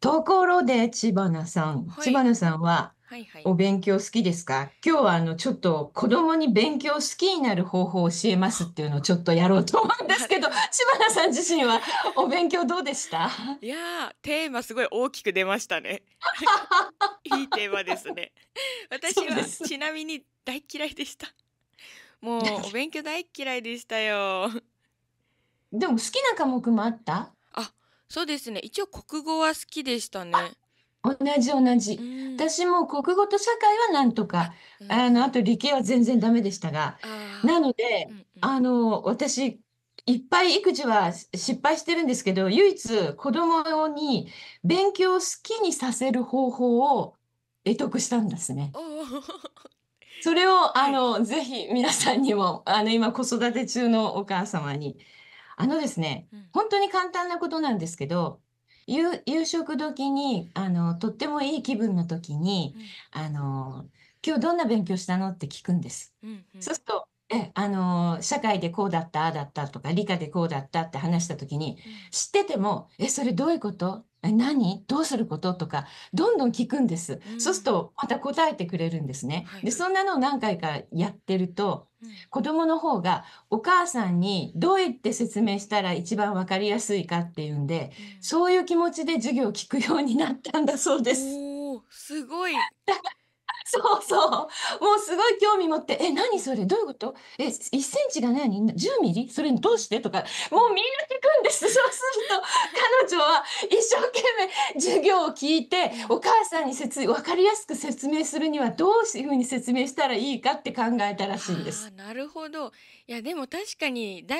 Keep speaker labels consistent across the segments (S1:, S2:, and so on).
S1: ところで、千花さん、は知い。花さんははいはい。お勉強好きですか今日はあのちょっと子供に勉強好きになる方法を教えますっていうのをちょっとやろうと思うんですけど、千ほ花さん自身はお勉強どうでしたいや、テーマすごい大きく出ましたね。いいテーマですね。私はちなみに大嫌いでした。もうお勉強大嫌いでしたよ。でも好きな科目もあったそうですね。一応国語は好きでしたね。同じ同じ。うん、私も国語と社会はなんとか、うん、あの、あと理系は全然ダメでしたが、なので、うんうん、あの、私、いっぱい育児は失敗してるんですけど、唯一子供に勉強を好きにさせる方法を得得したんですね。それを、あの、はい、ぜひ皆さんにも、あの、今子育て中のお母様に、あのですね、うん、本当に簡単なことなんですけど、夕夕食時にあのとってもいい気分の時に、うん、あの今日どんな勉強したのって聞くんです。うんうん、そうするとえあの社会でこうだったああだったとか理科でこうだったって話した時に、知ってても「えそれどういうことえ何どうすることとか、どんどん聞くんです。うん、そうすると、また答えてくれるんですね。はい、で、そんなのを何回かやってると、うん、子供の方がお母さんにどうやって説明したら一番わかりやすいかっていうんで、うん、そういう気持ちで授業を聞くようになったんだそうです。すごい。そうそう。もうすごい興味持って、え、何それどういうことえ、1センチが何 ?10 ミリそれどうしてとか、もうみんな手るんですそうすると彼女は一生懸命授業を聞いてお母さんに説分かりやすく説明するにはどういうふうに説明したらいいかって考えたらしいんです。なるほどいやでも確かにだ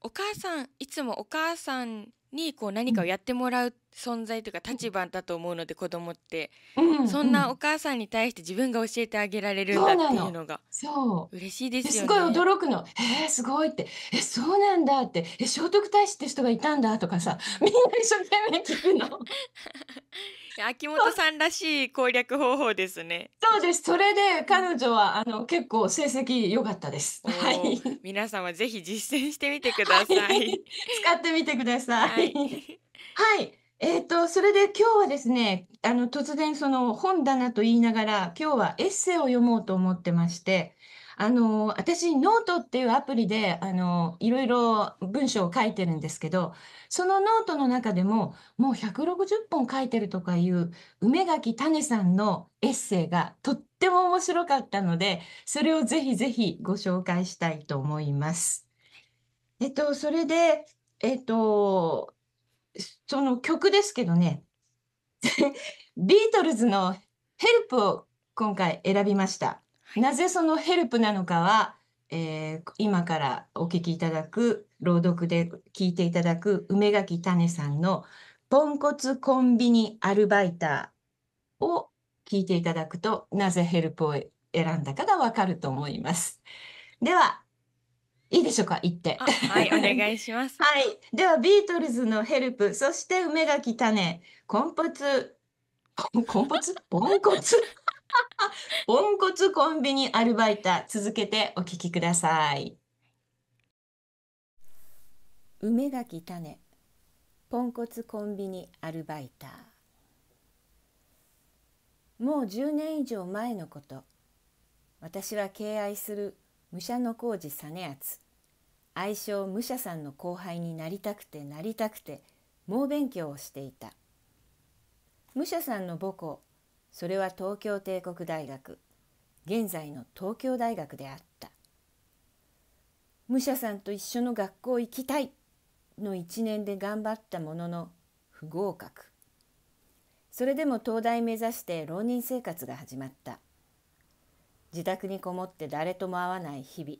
S1: お母さんいつもお母さんにこう何かをやってもらう存在というか立場だと思うので子供って、うそんなお母さんに対して自分が教えてあげられるんだっていうのがそう嬉しいですよねすごい驚くのえー、すごいってえそうなんだってえ聖徳太子って人がいたんだとかさみんな一生懸命聞くの 秋元さんらしい攻略方法ですね。そうです。それで彼女はあの結構成績良かったです。はい。皆様ぜひ実践してみてください。はい、使ってみてください。はい、はいえーと、とそれで今日はですねあの突然その本棚と言いながら今日はエッセイを読もうと思ってましてあの私ノートっていうアプリであのいろいろ文章を書いてるんですけどそのノートの中でももう160本書いてるとかいう梅垣種さんのエッセイがとっても面白かったのでそれをぜひぜひご紹介したいと思います。えっと、それで、えっと、その曲ですけどね ビートルズの「ヘルプ」を今回選びました。はい、なぜその「ヘルプ」なのかは、えー、今からお聴きいただく朗読で聴いていただく梅垣種さんの「ポンコツコンビニアルバイター」を聴いていただくとなぜヘルプを選んだかがわかると思います。ではいいでしょうか行って。はい、お願いします。はい。では、ビートルズのヘルプ、そして梅垣種、コンポツ、コンポツポンコツポンコツコンビニアルバイタ、ー続けてお聞きください。梅垣種、ポンコツコンビニアルバイターもう10年以上前のこと、私は敬愛する武者の工事実篤愛称武者さんの後輩になりたくてなりたくて猛勉強をしていた武者さんの母校それは東京帝国大学現在の東京大学であった武者さんと一緒の学校行きたいの一年で頑張ったものの不合格それでも東大目指して浪人生活が始まった自宅にこもって誰とも会わない日々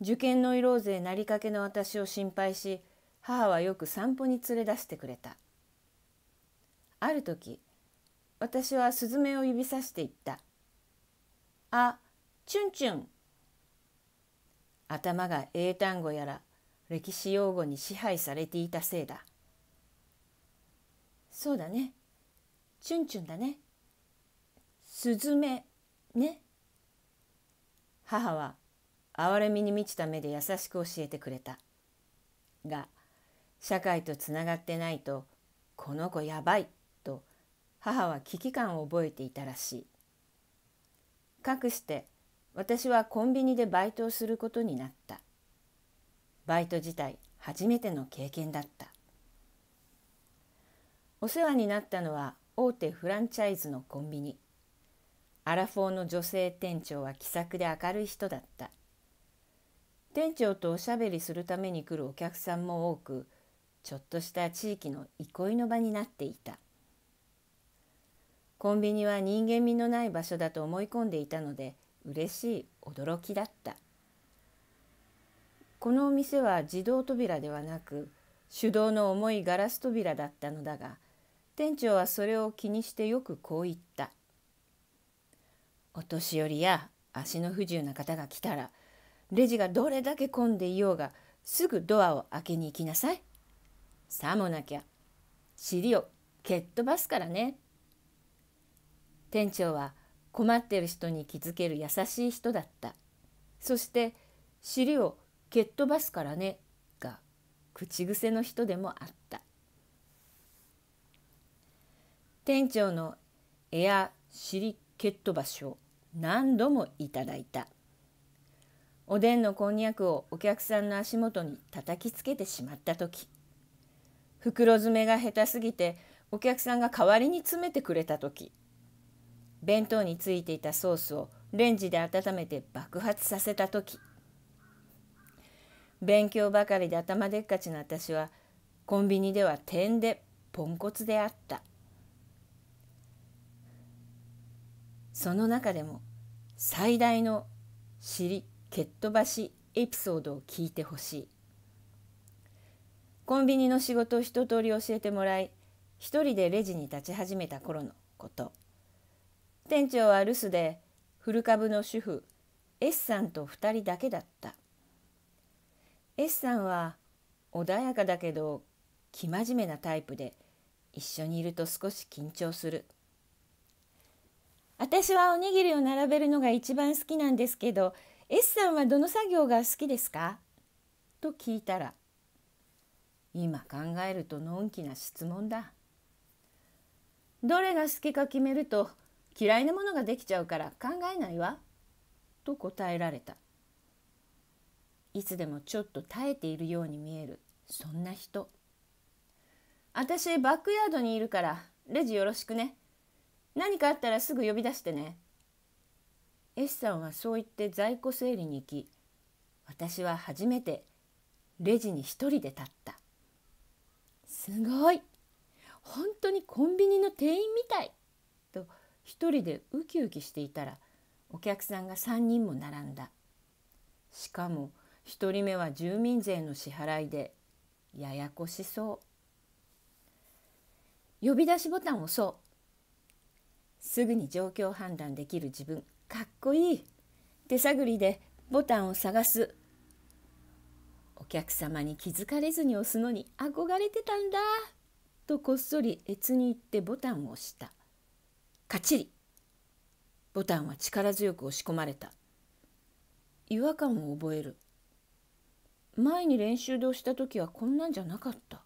S1: 受験の色ぜなりかけの私を心配し母はよく散歩に連れ出してくれたある時私はスズメを指さして言った「あチュンチュン」頭が英単語やら歴史用語に支配されていたせいだそうだねチュンチュンだねスズメね母は憐れみに満ちた目で優しく教えてくれたが社会とつながってないと「この子やばい」と母は危機感を覚えていたらしいかくして私はコンビニでバイトをすることになったバイト自体初めての経験だったお世話になったのは大手フランチャイズのコンビニアラフォーの女性店長は気さくで明るい人だった店長とおしゃべりするために来るお客さんも多くちょっとした地域の憩いの場になっていたコンビニは人間味のない場所だと思い込んでいたので嬉しい驚きだったこのお店は自動扉ではなく手動の重いガラス扉だったのだが店長はそれを気にしてよくこう言った「お年寄りや足の不自由な方が来たらレジがどれだけ混んでいようがすぐドアを開けに行きなさい。さもなきゃ尻を蹴っ飛ばすからね。店長は困ってる人に気づける優しい人だった。そして尻を蹴っ飛ばすからねが口癖の人でもあった。店長のエア・尻蹴っ飛ばしを何度もいただいたおでんのこんにゃくをお客さんの足元に叩きつけてしまった時袋詰めが下手すぎてお客さんが代わりに詰めてくれた時弁当についていたソースをレンジで温めて爆発させた時勉強ばかりで頭でっかちな私はコンビニでは点でポンコツであったその中でも最大の尻蹴っ飛ばしエピソードを聞いてほしいコンビニの仕事を一通り教えてもらい一人でレジに立ち始めた頃のこと店長は留守で古株の主婦 S さんと2人だけだった S さんは穏やかだけど生真面目なタイプで一緒にいると少し緊張する私はおにぎりを並べるのが一番好きなんですけど S さんはどの作業が好きですか?」と聞いたら「今考えるとのんきな質問だ」「どれが好きか決めると嫌いなものができちゃうから考えないわ」と答えられたいつでもちょっと耐えているように見えるそんな人私バックヤードにいるからレジよろしくね何かあったらすぐ呼び出してね。S さんはそう言って在庫整理に行き私は初めてレジに一人で立ったすごい本当にコンビニの店員みたいと一人でウキウキしていたらお客さんが3人も並んだしかも1人目は住民税の支払いでややこしそう呼び出しボタンを押そうすぐに状況判断できる自分かっこいい手探りでボタンを探すお客様に気づかれずに押すのに憧れてたんだとこっそり越に行ってボタンを押したカチリボタンは力強く押し込まれた違和感を覚える前に練習で押した時はこんなんじゃなかった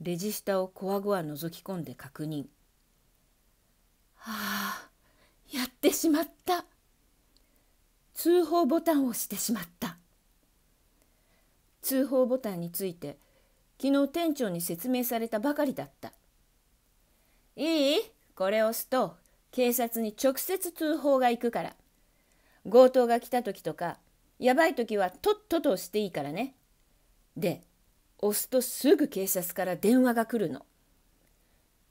S1: レジ下をこわごわ覗き込んで確認あやってしまった通報ボタンを押してしまった通報ボタンについて昨日店長に説明されたばかりだったいいこれを押すと警察に直接通報が行くから強盗が来た時とかやばい時はとっとと押していいからねで押すとすぐ警察から電話が来るの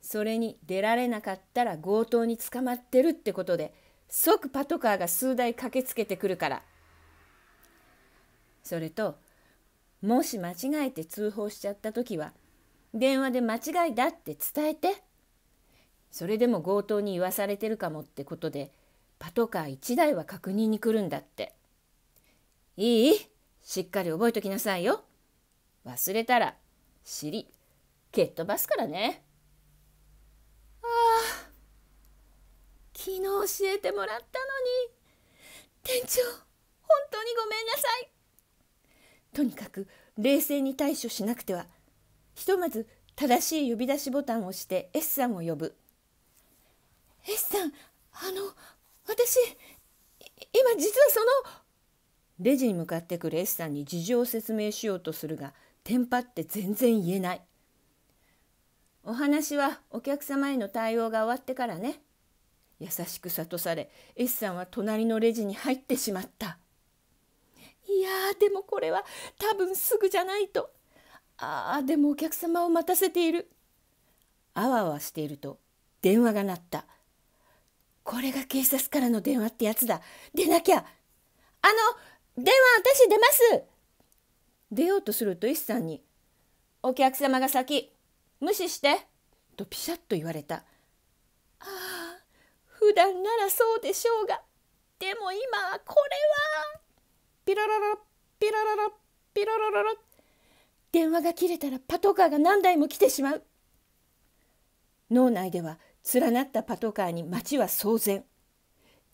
S1: それに出られなかったら強盗に捕まってるってことで即パトカーが数台駆けつけてくるからそれともし間違えて通報しちゃった時は電話で間違いだって伝えてそれでも強盗に言わされてるかもってことでパトカー1台は確認に来るんだっていいしっかり覚えときなさいよ忘れたら尻蹴っ飛ばすからね。昨日教えてもらったのに店長本当にごめんなさいとにかく冷静に対処しなくてはひとまず正しい呼び出しボタンを押して S さんを呼ぶ S さんあの私今実はそのレジに向かってくる S さんに事情を説明しようとするがテンパって全然言えないお話はお客様への対応が終わってからね。優しく諭され S さんは隣のレジに入ってしまったいやでもこれは多分すぐじゃないとああでもお客様を待たせているあわあわしていると電話が鳴ったこれが警察からの電話ってやつだ出なきゃあの電話私出ます出ようとすると S さんに「お客様が先無視して!」とピシャッと言われた。ああ普段ならそうでしょうがでも今これはピロロロピロロロピロロロロ電話が切れたらパトカーが何台も来てしまう脳内では連なったパトカーに街は騒然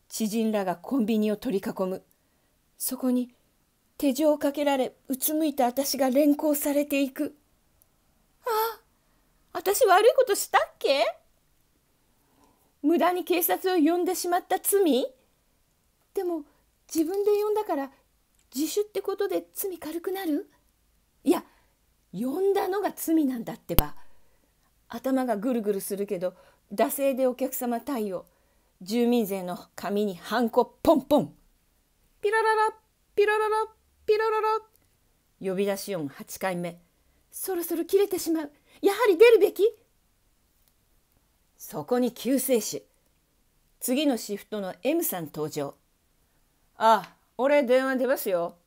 S1: 知人らがコンビニを取り囲むそこに手錠をかけられうつむいた私が連行されていく。私悪いことしたっけ無駄に警察を呼んでしまった罪でも自分で呼んだから自首ってことで罪軽くなるいや呼んだのが罪なんだってば頭がぐるぐるするけど惰性でお客様対応住民税の紙にハンコポンポンピラララピラララピラララ呼び出し音8回目そろそろ切れてしまうやはり出るべきそこに救世主次のシフトの M さん登場「あ俺電話出ますよ」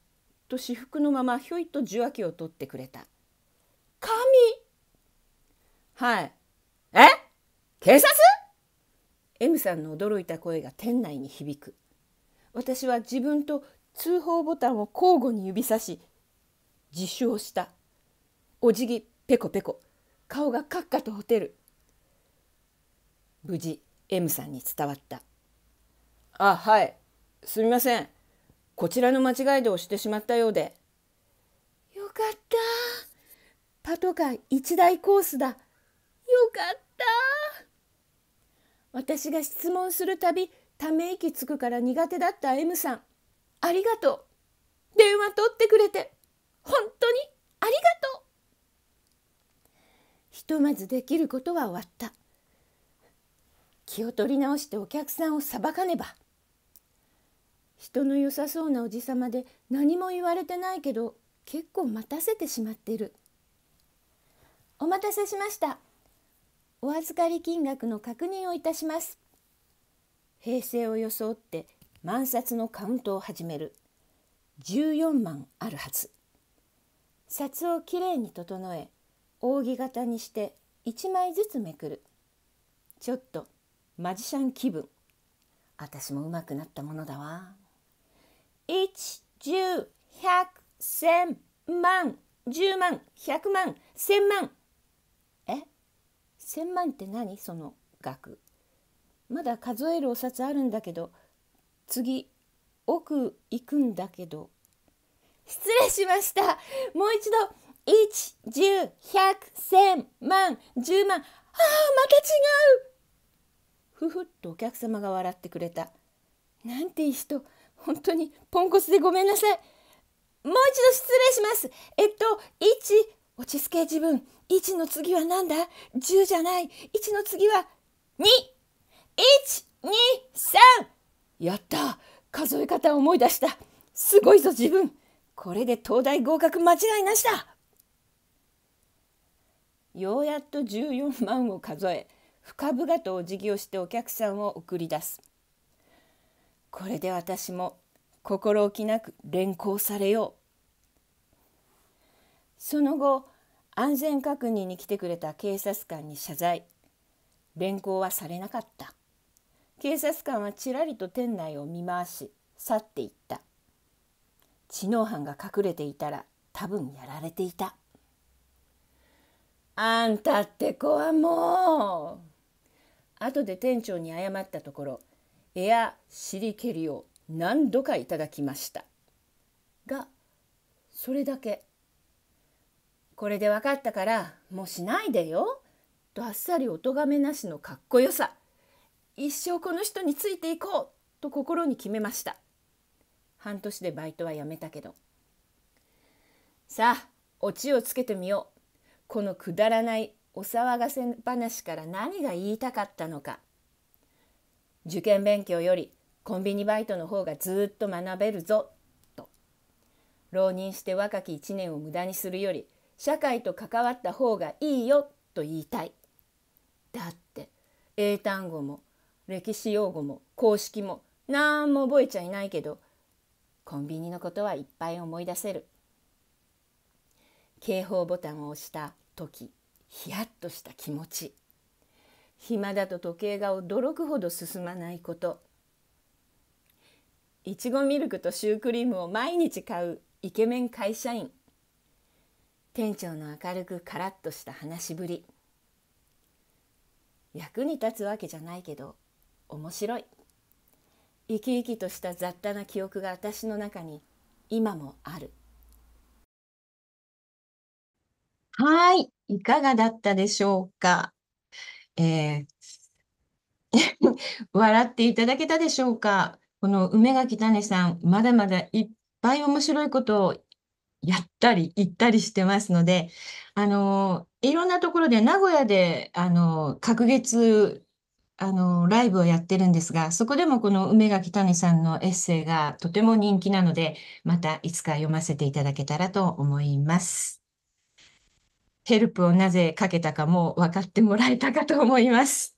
S1: と私服のままひょいと受話器を取ってくれた「神!」はいえ警察 ?M さんの驚いた声が店内に響く私は自分と通報ボタンを交互に指さし自称したお辞儀ペコペコ顔がカッカとほてる無事 M さんに伝わった「あはいすみませんこちらの間違いで押してしまったようで」「よかったパトカー一大コースだよかった私が質問するたびため息つくから苦手だった M さんありがとう電話取ってくれて」ひとまずできることは終わった気を取り直してお客さんを裁かねば人の良さそうなおじさまで何も言われてないけど結構待たせてしまってるお待たせしましたお預かり金額の確認をいたします平成を装って万札のカウントを始める14万あるはず札をきれいに整え扇形にして1枚ずつめくるちょっとマジシャン気分私もうまくなったものだわ110100100万10万100万1000万え1000万って何その額まだ数えるお札あるんだけど次奥行くんだけど失礼しましたもう一度1、10、100、1000、万、10万。ああ、また違うふふっとお客様が笑ってくれた。なんていい人。本当にポンコツでごめんなさい。もう一度失礼します。えっと、1、落ち着け自分。1の次は何だ ?10 じゃない。1の次は2、1、2、3。やった数え方を思い出した。すごいぞ自分。これで東大合格間違いなしだようやっと14万を数え深々とお辞儀をしてお客さんを送り出すこれで私も心置きなく連行されようその後安全確認に来てくれた警察官に謝罪連行はされなかった警察官はちらりと店内を見回し去っていった知能犯が隠れていたら多分やられていた。あんたって子はもう後で店長に謝ったところエアシリケを何度かいただきましたがそれだけこれで分かったからもうしないでよとあっさりおとがめなしのかっこよさ一生この人についていこうと心に決めました半年でバイトは辞めたけどさあオチをつけてみようこのくだらないお騒がせ話から何が言いたかったのか受験勉強よりコンビニバイトの方がずっと学べるぞと浪人して若き一年を無駄にするより社会と関わった方がいいよと言いたいだって英単語も歴史用語も公式も何も覚えちゃいないけどコンビニのことはいっぱい思い出せる。警報ボタンを押した時ヒヤッとした気持ち暇だと時計が驚くほど進まないこといちごミルクとシュークリームを毎日買うイケメン会社員店長の明るくカラッとした話しぶり役に立つわけじゃないけど面白い生き生きとした雑多な記憶が私の中に今もある。はい。いかがだったでしょうか。えー、笑っていただけたでしょうか。この梅垣種さん、まだまだいっぱい面白いことをやったり言ったりしてますので、あのいろんなところで名古屋であの隔月あのライブをやってるんですが、そこでもこの梅垣谷さんのエッセイがとても人気なので、またいつか読ませていただけたらと思います。ヘルプをなぜかけたかも分かってもらえたかと思います。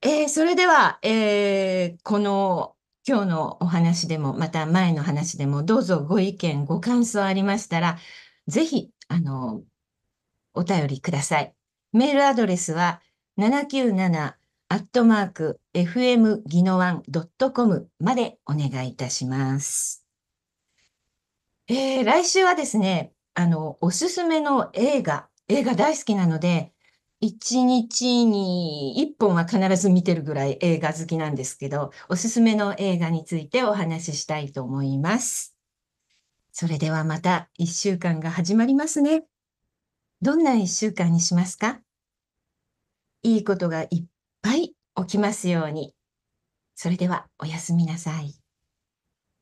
S1: えー、それでは、えー、この今日のお話でも、また前の話でも、どうぞご意見、ご感想ありましたら、ぜひ、あの、お便りください。メールアドレスは、797アットマーク fm ギノワン .com までお願いいたします。えー、来週はですね、あの、おすすめの映画、映画大好きなので、一日に一本は必ず見てるぐらい映画好きなんですけど、おすすめの映画についてお話ししたいと思います。それではまた一週間が始まりますね。どんな一週間にしますかいいことがいっぱい起きますように。それではおやすみなさい。